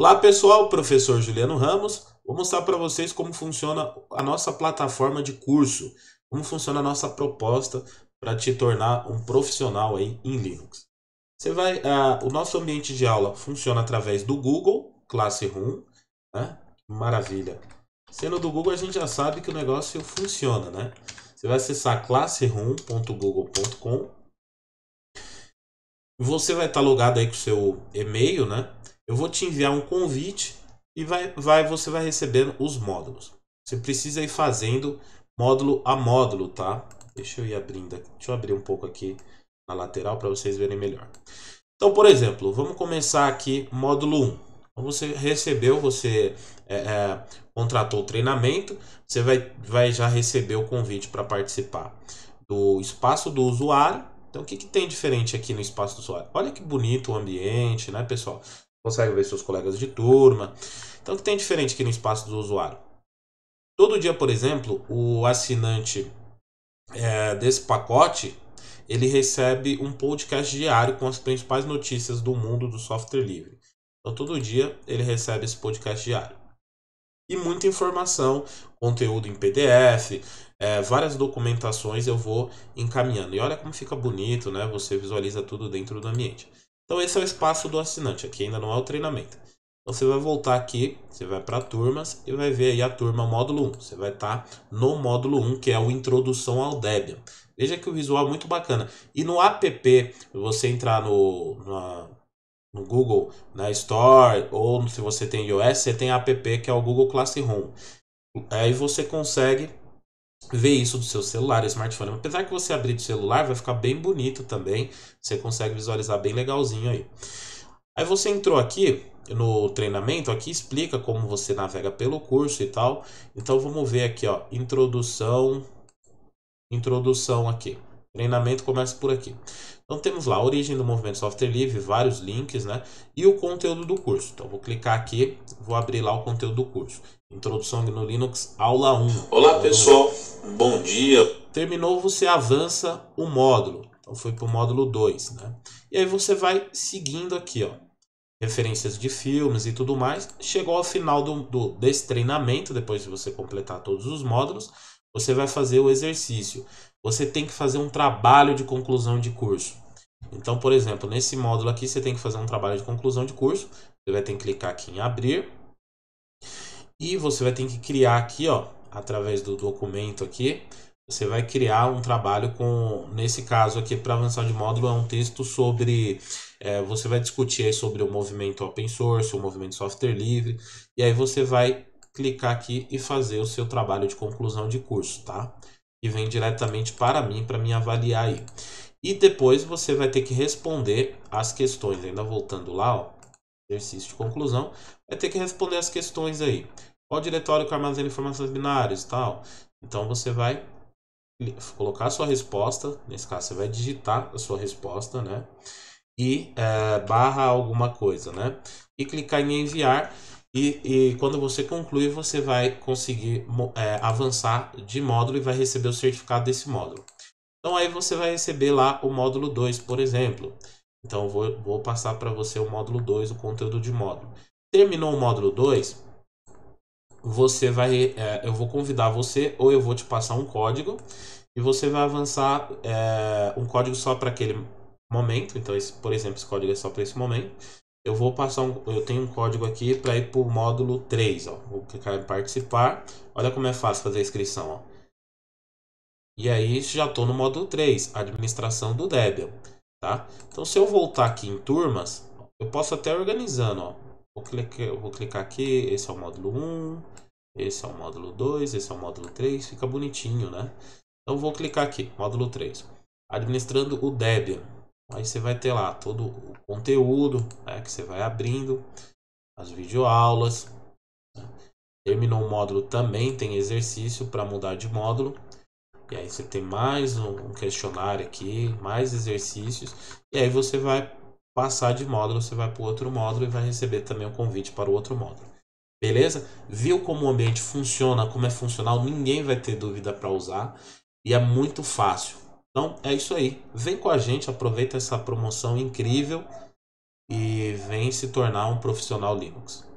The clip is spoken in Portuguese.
Olá pessoal, professor Juliano Ramos. Vou mostrar para vocês como funciona a nossa plataforma de curso, como funciona a nossa proposta para te tornar um profissional aí em Linux. Você vai, uh, o nosso ambiente de aula funciona através do Google Classroom, né? Maravilha. Sendo do Google, a gente já sabe que o negócio funciona, né? Você vai acessar classroom.google.com. Você vai estar tá logado aí com o seu e-mail, né? Eu vou te enviar um convite e vai, vai, você vai receber os módulos. Você precisa ir fazendo módulo a módulo, tá? Deixa eu ir abrindo aqui. Deixa eu abrir um pouco aqui na lateral para vocês verem melhor. Então, por exemplo, vamos começar aqui módulo 1. Então, você recebeu, você é, é, contratou o treinamento, você vai, vai já receber o convite para participar do espaço do usuário. Então, o que, que tem diferente aqui no espaço do usuário? Olha que bonito o ambiente, né, pessoal? consegue ver seus colegas de turma. Então, o que tem diferente aqui no espaço do usuário? Todo dia, por exemplo, o assinante é, desse pacote ele recebe um podcast diário com as principais notícias do mundo do software livre. Então, todo dia ele recebe esse podcast diário. E muita informação, conteúdo em PDF, é, várias documentações eu vou encaminhando. E olha como fica bonito, né? Você visualiza tudo dentro do ambiente. Então esse é o espaço do assinante, aqui ainda não é o treinamento. Então você vai voltar aqui, você vai para turmas e vai ver aí a turma módulo 1. Você vai estar tá no módulo 1, que é o Introdução ao Debian. Veja que o visual é muito bacana. E no app, você entrar no, na, no Google, na Store, ou se você tem iOS, você tem app que é o Google Classroom. Aí você consegue ver isso do seu celular, smartphone. Apesar que você abrir do celular, vai ficar bem bonito também. Você consegue visualizar bem legalzinho aí. Aí você entrou aqui no treinamento, aqui explica como você navega pelo curso e tal. Então vamos ver aqui, ó, introdução, introdução aqui treinamento começa por aqui. Então temos lá a origem do movimento software livre, vários links, né? E o conteúdo do curso. Então vou clicar aqui, vou abrir lá o conteúdo do curso. Introdução no Linux, aula 1. Olá pessoal, bom dia. Terminou, você avança o módulo. Então foi para o módulo 2, né? E aí você vai seguindo aqui, ó. Referências de filmes e tudo mais. Chegou ao final do, do, desse treinamento, depois de você completar todos os módulos, você vai fazer o exercício você tem que fazer um trabalho de conclusão de curso. Então, por exemplo, nesse módulo aqui, você tem que fazer um trabalho de conclusão de curso. Você vai ter que clicar aqui em abrir. E você vai ter que criar aqui, ó, através do documento aqui, você vai criar um trabalho com, nesse caso aqui, para avançar de módulo, é um texto sobre, é, você vai discutir sobre o movimento open source, o movimento software livre, e aí você vai clicar aqui e fazer o seu trabalho de conclusão de curso, tá? que vem diretamente para mim para me avaliar aí. E depois você vai ter que responder as questões, ainda voltando lá, ó, exercício de conclusão, vai ter que responder as questões aí. Qual diretório que armazena informações binárias e tal? Então você vai colocar a sua resposta, nesse caso você vai digitar a sua resposta, né? E é, barra alguma coisa, né? E clicar em enviar. E, e quando você conclui, você vai conseguir é, avançar de módulo e vai receber o certificado desse módulo. Então aí você vai receber lá o módulo 2, por exemplo. Então vou, vou passar para você o módulo 2, o conteúdo de módulo. Terminou o módulo 2, você vai, é, eu vou convidar você ou eu vou te passar um código e você vai avançar é, um código só para aquele momento. Então, esse, por exemplo, esse código é só para esse momento eu vou passar um, eu tenho um código aqui para ir para o módulo 3, ó. Vou clicar em participar. Olha como é fácil fazer a inscrição, ó. E aí já estou no módulo 3, administração do Debian, tá? Então se eu voltar aqui em turmas, eu posso até organizando, ó. Vou clicar, eu vou clicar aqui, esse é o módulo 1, esse é o módulo 2, esse é o módulo 3, fica bonitinho, né? Então vou clicar aqui, módulo 3, administrando o Debian. Aí você vai ter lá todo o conteúdo né, que você vai abrindo, as videoaulas. Né? Terminou o módulo também tem exercício para mudar de módulo. E aí você tem mais um questionário aqui, mais exercícios. E aí você vai passar de módulo, você vai para o outro módulo e vai receber também o um convite para o outro módulo. Beleza? Viu como o ambiente funciona, como é funcional, ninguém vai ter dúvida para usar e é muito fácil. Então é isso aí. Vem com a gente, aproveita essa promoção incrível e vem se tornar um profissional Linux.